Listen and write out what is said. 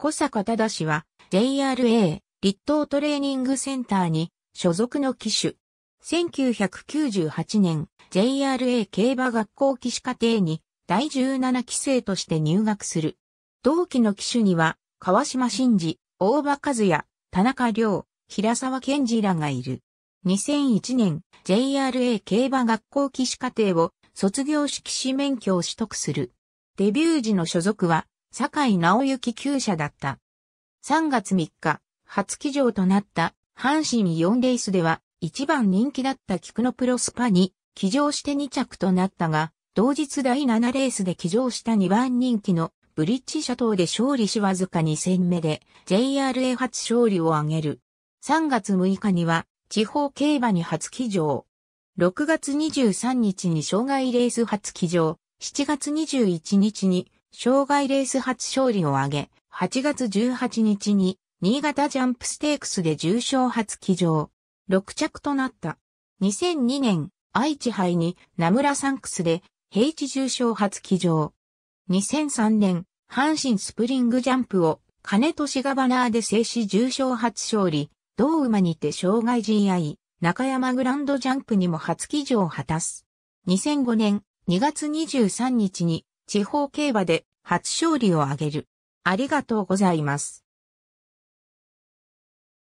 小坂忠氏は JRA 立東トレーニングセンターに所属の機種。1998年 JRA 競馬学校騎士課程に第17期生として入学する。同期の騎手には川島真二、大場和也、田中良、平沢健二らがいる。2001年 JRA 競馬学校騎士課程を卒業式士免許を取得する。デビュー時の所属は坂井直行厩舎だった。3月3日、初騎乗となった阪神4レースでは一番人気だった菊のプロスパに騎乗して2着となったが、同日第7レースで騎乗した2番人気のブリッジ車頭で勝利しわずか2戦目で JRA 初勝利を挙げる。3月6日には地方競馬に初騎乗。6月23日に障害レース初騎乗。7月21日に障害レース初勝利を挙げ、8月18日に新潟ジャンプステークスで重賞初騎乗。6着となった。2002年、愛知杯に名村サンクスで平地重賞初騎乗。2003年、阪神スプリングジャンプを金利がバナーで制止重賞初勝利、同馬にて障害 GI、中山グランドジャンプにも初騎乗を果たす。2005年2月23日に地方競馬で初勝利を挙げる。ありがとうございます。